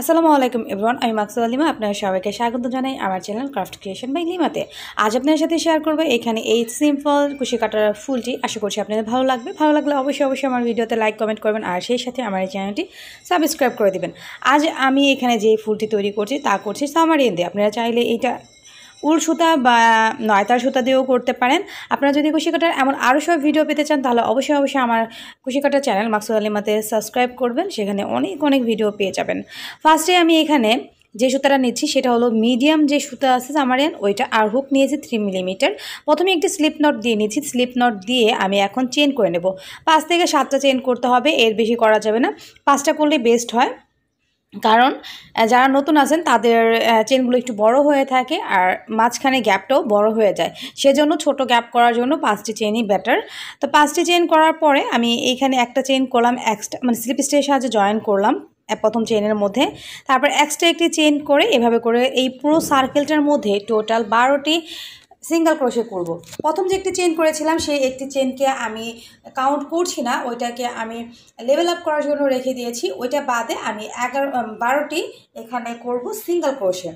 আসসালামু আলাইকুম এবরান আমি মাকসুদ আলিমা আপনার সবাইকে স্বাগত জানাই আমার চ্যানেল ক্রাফট ক্রিয়েশন বাই লিমাতে আজ আপনার সাথে শেয়ার করবো এখানে এই সিম্পল কুশি কাটার ফুলটি আশা করছি আপনাদের ভালো লাগবে ভালো লাগলে অবশ্যই অবশ্যই আমার ভিডিওতে লাইক কমেন্ট করবেন আর সেই সাথে আমার এই চ্যানেলটি সাবস্ক্রাইব করে দেবেন আজ আমি এখানে যে ফুলটি তৈরি করছি তা করছি সামারিয়েন দিয়ে আপনারা চাইলে এইটা উল সুতা বা নয়তার সুতা দিয়েও করতে পারেন আপনারা যদি কুশি কাটার এমন আরও সব ভিডিও পেতে চান তাহলে অবশ্যই অবশ্যই আমার কুশি কাটার চ্যানেল মাকসুদ আলিমাতে সাবস্ক্রাইব করবেন সেখানে অনেক অনেক ভিডিও পেয়ে যাবেন ফার্স্টে আমি এখানে যে সুতাটা নিচ্ছি সেটা হলো মিডিয়াম যে সুতা আছে এন ওইটা আর হুক নিয়েছি থ্রি মিলিমিটার প্রথমে একটি স্লিপ নট দিয়ে নিচ্ছি স্লিপ নট দিয়ে আমি এখন চেন করে নেব পাঁচ থেকে সাতটা চেন করতে হবে এর বেশি করা যাবে না পাঁচটা করলে বেস্ট হয় কারণ যারা নতুন আছেন তাদের চেনগুলো একটু বড় হয়ে থাকে আর মাঝখানে গ্যাপটাও বড় হয়ে যায় সেজন্য ছোট গ্যাপ করার জন্য পাঁচটি চেনই বেটার তো পাঁচটি চেন করার পরে আমি এইখানে একটা চেন করলাম এক্সট্রা মানে স্লিপ স্টের সাহায্যে জয়েন করলাম প্রথম চেনের মধ্যে তারপর এক্সট্রা একটি চেন করে এভাবে করে এই পুরো সার্কেলটার মধ্যে টোটাল বারোটি সিঙ্গেল ক্রোশে করব। প্রথম যে একটি চেন করেছিলাম সেই একটি চেনকে আমি কাউন্ট করছি না ওইটাকে আমি লেভেল আপ করার জন্য রেখে দিয়েছি ওইটা বাদে আমি এগারো বারোটি এখানে করব সিঙ্গেল ক্রোশে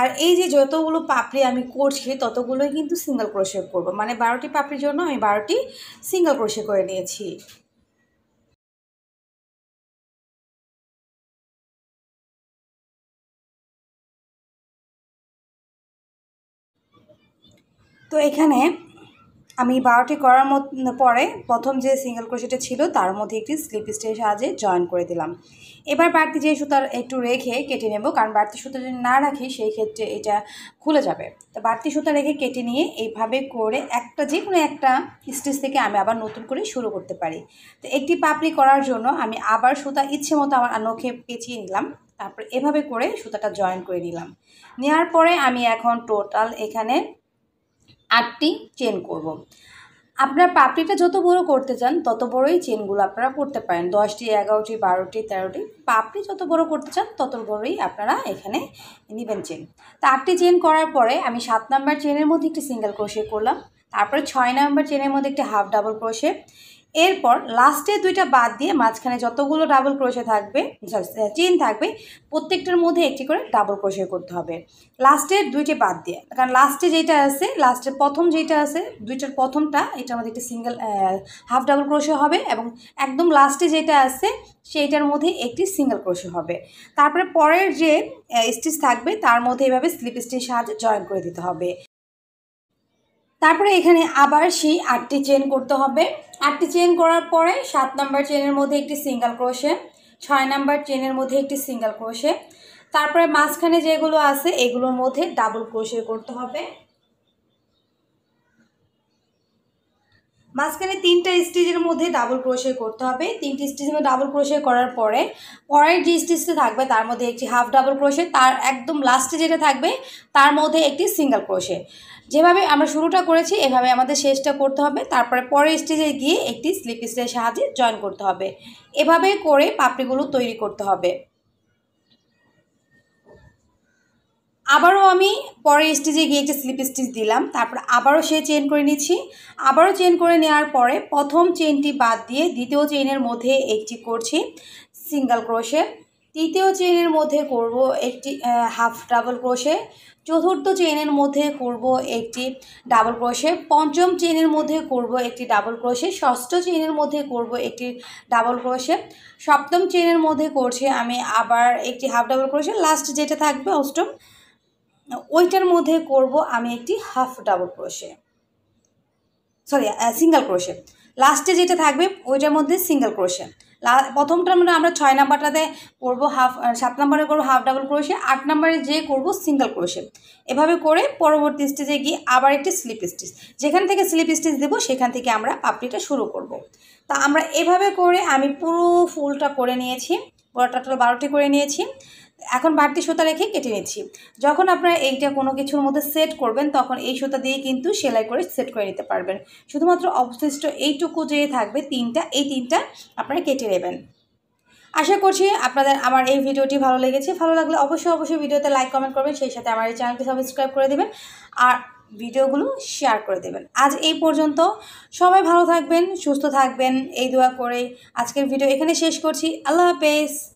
আর এই যে যতগুলো পাপড়ি আমি করছি ততগুলোই কিন্তু সিঙ্গেল ক্রোশে করব মানে বারোটি পাপড়ির জন্য আমি বারোটি সিঙ্গেল ক্রোশে করে নিয়েছি তো এখানে আমি বারোটি করার পরে প্রথম যে সিঙ্গেল ক্রোশেটা ছিল তার মধ্যে একটি স্লিপ স্টেজের সাহায্যে জয়েন করে দিলাম এবার বাড়তি যে সুতার একটু রেখে কেটে নেব কারণ বাড়তি সুতা যদি না রাখি সেই ক্ষেত্রে এটা খুলে যাবে তো বাড়তি সুতা রেখে কেটে নিয়ে এইভাবে করে একটা যে কোনো একটা স্টেজ থেকে আমি আবার নতুন করে শুরু করতে পারি তো একটি পাপড়ি করার জন্য আমি আবার সুতা ইচ্ছে মতো আমার নখে পেঁচিয়ে নিলাম তারপর এভাবে করে সুতাটা জয়েন করে নিলাম নেওয়ার পরে আমি এখন টোটাল এখানে আটটি চেন করব। আপনার পাপড়িটা যত বড় করতে চান তত বড়ই চেনগুলো আপনারা করতে পারেন দশটি এগারোটি বারোটি তেরোটি পাপড়ি যত বড় করতে চান তত বড়ই আপনারা এখানে নেবেন চেন তো আটটি চেন করার পরে আমি সাত নাম্বার চেনের মধ্যে একটি সিঙ্গেল ক্রোশে করলাম তারপরে ছয় নাম্বার চেনের মধ্যে একটি হাফ ডাবল ক্রোশে এরপর লাস্টে দুইটা বাদ দিয়ে মাঝখানে যতগুলো ডাবল ক্রোশে থাকবে চেন থাকবে প্রত্যেকটার মধ্যে একটি করে ডাবল ক্রোশে করতে হবে লাস্টের দুইটি বাদ দিয়ে কারণ লাস্টে যেটা আছে লাস্টের প্রথম যেটা আছে দুইটার প্রথমটা এটা আমাদের একটি সিঙ্গেল হাফ ডাবল ক্রোশে হবে এবং একদম লাস্টে যেটা আছে সেইটার মধ্যে একটি সিঙ্গেল ক্রোশে হবে তারপরে পরের যে স্টিচ থাকবে তার মধ্যে এভাবে স্লিপ স্টিচ সাহায্যে জয়েন করে দিতে হবে তারপরে এখানে আবার সেই আটটি চেন করতে হবে আটটি চেন করার পরে সাত নাম্বার চেনের মধ্যে একটি সিঙ্গেল ক্রোশে ছয় নাম্বার চেনের মধ্যে একটি সিঙ্গেল ক্রোশে তারপরে মাঝখানে যেগুলো আছে এগুলোর মধ্যে ডাবল ক্রোশে করতে হবে মাঝখানে তিনটা স্টিচের মধ্যে ডাবল ক্রোশে করতে হবে তিনটি স্টিচের মধ্যে ডাবল ক্রোশে করার পরে পরের যে স্টিচটা থাকবে তার মধ্যে একটি হাফ ডাবল ক্রোশে তার একদম লাস্টে যেটা থাকবে তার মধ্যে একটি সিঙ্গেল ক্রোশে যেভাবে আমরা শুরুটা করেছি এভাবে আমাদের শেষটা করতে হবে তারপরে পরের স্টেজে গিয়ে একটি স্লিপ স্টেজের সাহায্যে জয়েন করতে হবে এভাবে করে পাপড়িগুলো তৈরি করতে হবে আবারও আমি পরের স্টিচে গিয়ে একটা স্লিপ স্টিচ দিলাম তারপর আবারও সে চেন করে নিচ্ছি আবারও চেন করে নেওয়ার পরে প্রথম চেনটি বাদ দিয়ে দ্বিতীয় চেনের মধ্যে একটি করছি সিঙ্গেল ক্রোশে তৃতীয় চেনের মধ্যে করব একটি হাফ ডাবল ক্রোশে চতুর্থ চেনের মধ্যে করব একটি ডাবল ক্রোশে পঞ্চম চেনের মধ্যে করব একটি ডাবল ক্রোশে ষষ্ঠ চেনের মধ্যে করব একটি ডাবল ক্রোশে সপ্তম চেনের মধ্যে করছে আমি আবার একটি হাফ ডাবল ক্রোশে লাস্ট যেটা থাকবে অষ্টম ওইটার মধ্যে করব আমি একটি half double crochet sorry single crochet লাস্টে যেটা থাকবে ওইটার মধ্যে সিঙ্গেল ক্রোশে প্রথম মানে আমরা ছয় নাম্বারটাতে করবো হাফ সাত নাম্বারে করবো হাফ ডাবল ক্রোশে আট নাম্বারে যে করব সিঙ্গেল ক্রোশে এভাবে করে পরবর্তী স্টেজে গিয়ে আবার একটি স্লিপ স্টিচ যেখান থেকে স্লিপ স্টিচ দেবো সেখান থেকে আমরা পাপড়িটা শুরু করব। তা আমরা এভাবে করে আমি পুরো ফুলটা করে নিয়েছি পুরো টোটাল বারোটি করে নিয়েছি এখন বাড়তি সুতা রেখে কেটে নিচ্ছি যখন আপনারা এইটা কোনো কিছুর মধ্যে সেট করবেন তখন এই সুতা দিয়ে কিন্তু সেলাই করে সেট করে নিতে পারবেন শুধুমাত্র অবশিষ্ট এইটুকু যে থাকবে তিনটা এই তিনটা আপনারা কেটে নেবেন আশা করছি আপনাদের আমার এই ভিডিওটি ভালো লেগেছে ভালো লাগলে অবশ্যই অবশ্যই ভিডিওতে লাইক কমেন্ট করবেন সেই সাথে আমার এই চ্যানেলটি সাবস্ক্রাইব করে দেবেন আর ভিডিওগুলো শেয়ার করে দেবেন আজ এই পর্যন্ত সবাই ভালো থাকবেন সুস্থ থাকবেন এই দোয়া করে আজকের ভিডিও এখানে শেষ করছি আল্লাহ হাফেজ